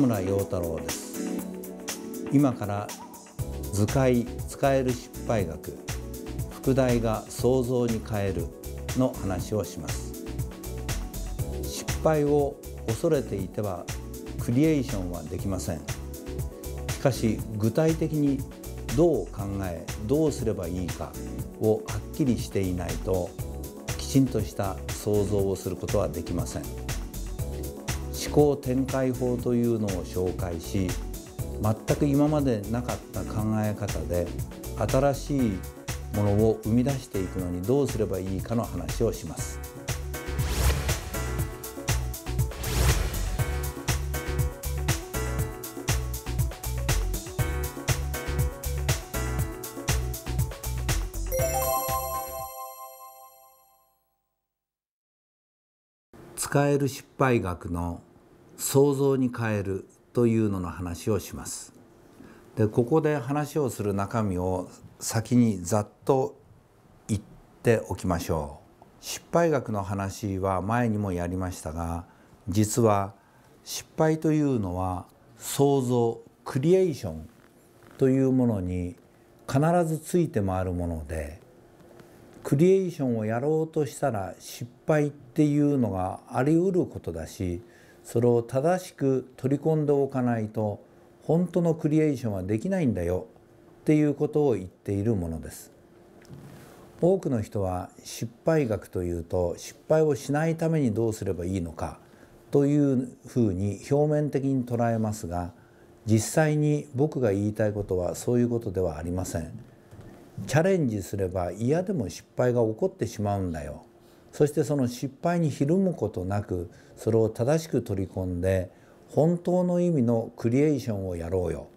村陽太郎です今から図解使える失敗学副題が想像に変えるの話をします失敗を恐れていてはクリエーションはできませんしかし具体的にどう考えどうすればいいかをはっきりしていないときちんとした想像をすることはできません。思考展開法というのを紹介し全く今までなかった考え方で新しいものを生み出していくのにどうすればいいかの話をします。使える失敗学の想像に変えるというのの話をします。でここで話をする中身を先にざっと言っておきましょう。失敗学の話は前にもやりましたが実は失敗というのは想像クリエーションというものに必ずついて回るものでクリエーションをやろうとしたら失敗っていうのがありうることだしそれを正しく取り込んでおかないと本当のクリエーションはできないんだよっていうことを言っているものです多くの人は失敗学というと失敗をしないためにどうすればいいのかというふうに表面的に捉えますが実際に僕が言いたいことはそういうことではありませんチャレンジすれば嫌でも失敗が起こってしまうんだよそしてその失敗にひるむことなくそれを正しく取り込んで本当の意味のクリエーションをやろうよ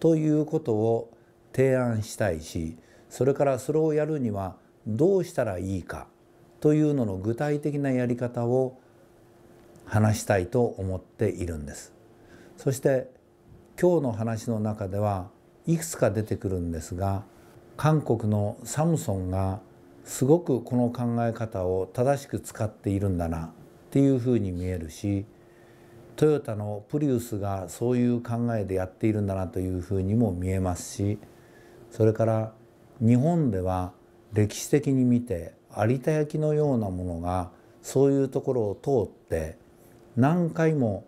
ということを提案したいしそれからそれをやるにはどうしたらいいかというのの具体的なやり方を話したいと思っているんです。そして今日の話の中ではいくつか出てくるんですが韓国のサムソンが「すごくこの考え方を正しく使っているんだなっていうふうに見えるしトヨタのプリウスがそういう考えでやっているんだなというふうにも見えますしそれから日本では歴史的に見て有田焼のようなものがそういうところを通って何回も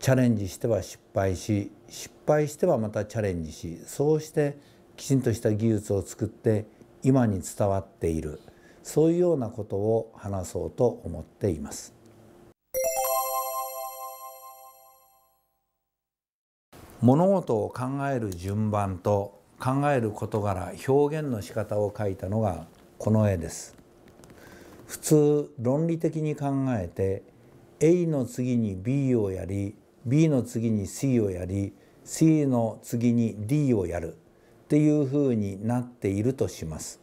チャレンジしては失敗し失敗してはまたチャレンジしそうしてきちんとした技術を作って今に伝わっているそういうようなことを話そうと思っています。物事を考える順番と考える事柄表現の仕方を書いたのがこの絵です。普通論理的に考えて A の次に B をやり B の次に C をやり C の次に D をやるっていうふうになっているとします。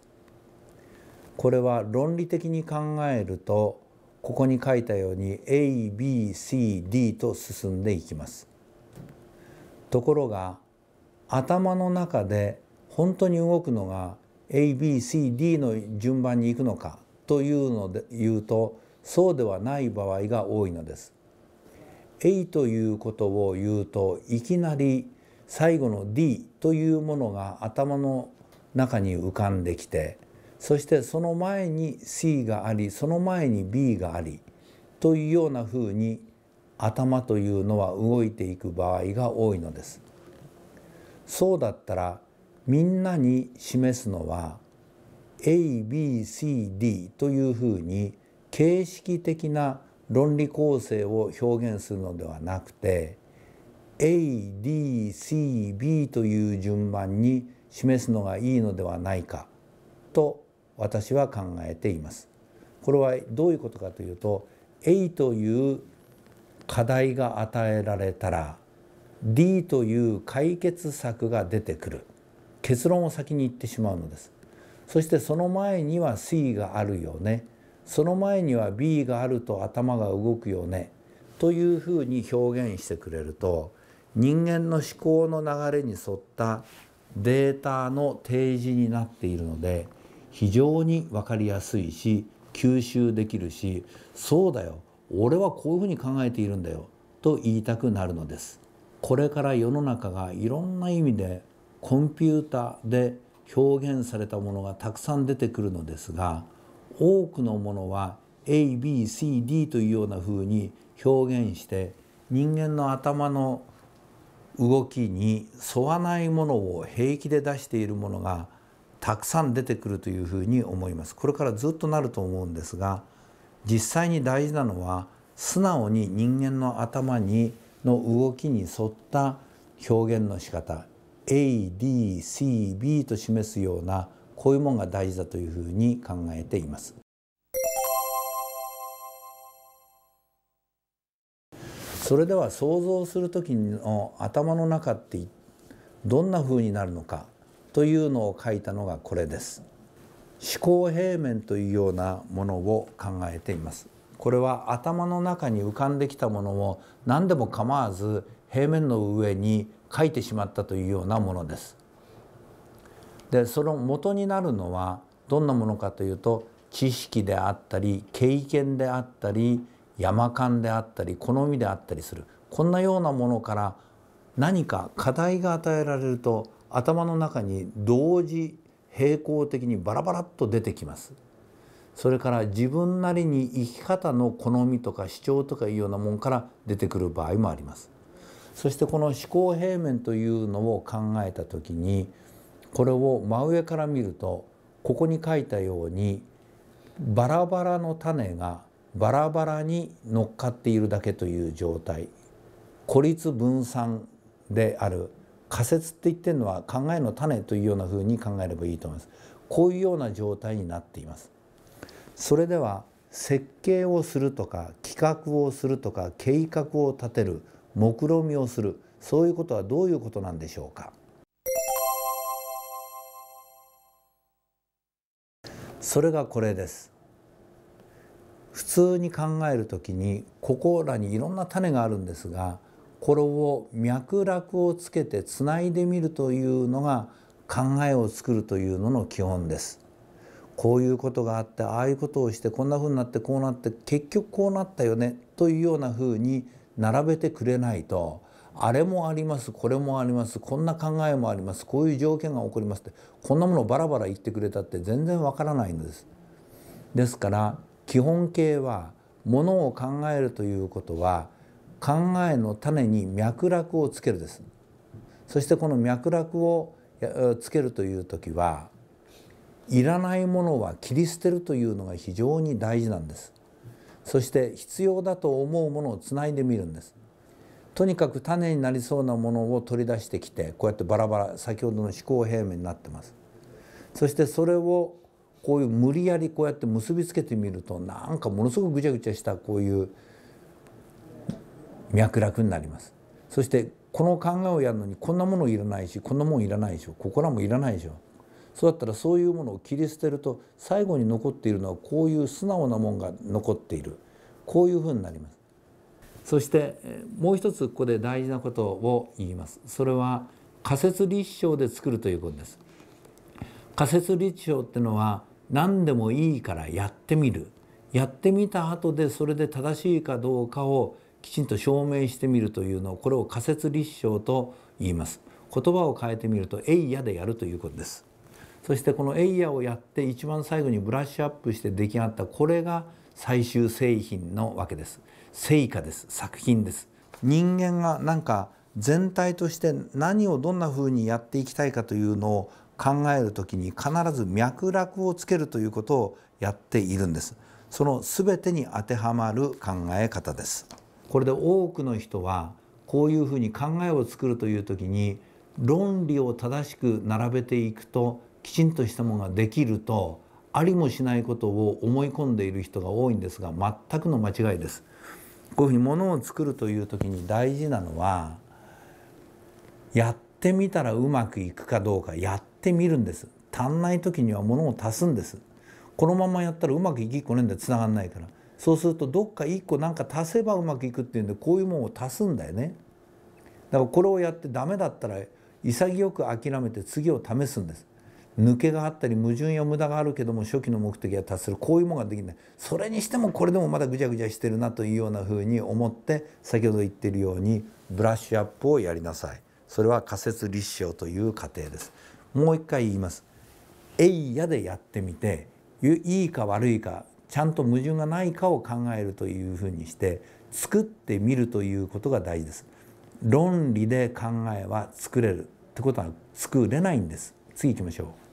これは論理的に考えるとここに書いたように ABCD と進んでいきます。ところが頭の中で本当に動くのが ABCD の順番に行くのかというので言うとそうではない場合が多いのです。A ということを言うといきなり最後の D というものが頭の中に浮かんできてそしてその前に C がありその前に B がありというようなふうに頭というのは動いていく場合が多いのです。そうだったらみんなに示すのは ABCD というふうに形式的な論理構成を表現するのではなくて ADCB という順番に示すのがいいのではないかと私は考えています。これはどういうことかというと A という課題が与えられたら D という解決策が出てくる結論を先に言ってしまうのですそしてその前には C があるよねその前には B があると頭が動くよねというふうに表現してくれると人間の思考の流れに沿ったデータの提示になっているので非常に分かりやすいし吸収できるしそうだよ俺はこういうふうに考えているんだよと言いたくなるのですこれから世の中がいろんな意味でコンピューターで表現されたものがたくさん出てくるのですが多くのものは ABCD というようなふうに表現して人間の頭の動きに沿わないものを平気で出しているものがたくさん出てくるというふうに思います。これからずっとなると思うんですが実際に大事なのは素直に人間の頭にの動きに沿った表現の仕方 ADCB と示すようなこういうものが大事だというふうに考えています。それでは想像する時の頭の中ってどんな風になるのかというのを書いたのがこれです。思考平面というようなものを考えています。これは頭の中に浮かんできたものを何でも構わず平面の上に書いてしまったというようなものです。でその元になるのはどんなものかというと知識であったり経験であったり山間であったり好みであったりするこんなようなものから何か課題が与えられると頭の中に同時並行的にバラバラっと出てきます。それから自分なりに生き方の好みとか主張とかいうようなもんから出てくる場合もあります。そしてこの思考平面というのを考えた時にこれを真上から見るとここに書いたようにバラバラの種がバラバラに乗っかっているだけという状態孤立分散である仮説って言ってるのは考えの種というようなふうに考えればいいと思いますこういうような状態になっていますそれでは設計をするとか企画をするとか計画を立てる目論見をするそういうことはどういうことなんでしょうかそれがこれです普通に考える時にここらにいろんな種があるんですがこれを脈絡をつけてつないでみるというのが考えを作るというのの基本です。こういうことがあってああいうことをしてこんなふうになってこうなって結局こうなったよねというようなふうに並べてくれないとあれもありますこれもありますこんな考えもありますこういう条件が起こりますってこんなものバラバラ言ってくれたって全然わからないんです。ですから基本形はものを考えるということは考えの種に脈絡をつけるですそしてこの脈絡をつけるという時はいらないものは切り捨てるというのが非常に大事なんですそして必要だと思うものをつないでみるんですとにかく種になりそうなものを取り出してきてこうやってバラバラ先ほどの思考平面になってますそしてそれをこういう無理やりこうやって結びつけてみるとなんかものすごくぐちゃぐちゃしたこういう脈絡になります。そしてこの考えをやるのにこんなものいらないしこんなもんいらないでしょここらもいらないでしょそうだったらそういうものを切り捨てると最後に残っているのはこういう素直なもんが残っているこういうふうになります。そしてもう一つここで大事なことを言います。それは仮説立証で作るということです。仮説立証っていうのは何でもいいからやってみるやってみた後でそれで正しいかどうかをきちんと証明してみるというのをこれを仮説立証と言います言葉を変えてみると「エイヤでやるということですそしてこの「エイヤ」をやって一番最後にブラッシュアップして出来上がったこれが最終製品のわけです成果です作品です人間がなんか全体として何をどんな風にやっていきたいかというのを考えるときに必ず脈絡をつけるということをやっているんですそのすべてに当てはまる考え方ですこれで多くの人はこういうふうに考えを作るというときに論理を正しく並べていくときちんとしたものができるとありもしないことを思い込んでいる人が多いんですが全くの間違いです。こういうふうにものを作るというときに大事なのはやっってみたらうまくいくかどうかやってみるんです足んない時には物を足すんですこのままやったらうまくいきっこねんでつながんないからそうするとどっか一個なんか足せばうまくいくっていうんでこういうもんを足すんだよねだからこれをやってダメだったら潔く諦めて次を試すんです抜けがあったり矛盾や無駄があるけども初期の目的は達するこういうものができないそれにしてもこれでもまだぐちゃぐちゃしてるなというようなふうに思って先ほど言ってるようにブラッシュアップをやりなさいそれは仮説立証という過程ですもう一回言います「えいや」でやってみていいか悪いかちゃんと矛盾がないかを考えるというふうにして作ってみるということが大事です論理で考えは作れるってことは作れないんです次行きましょう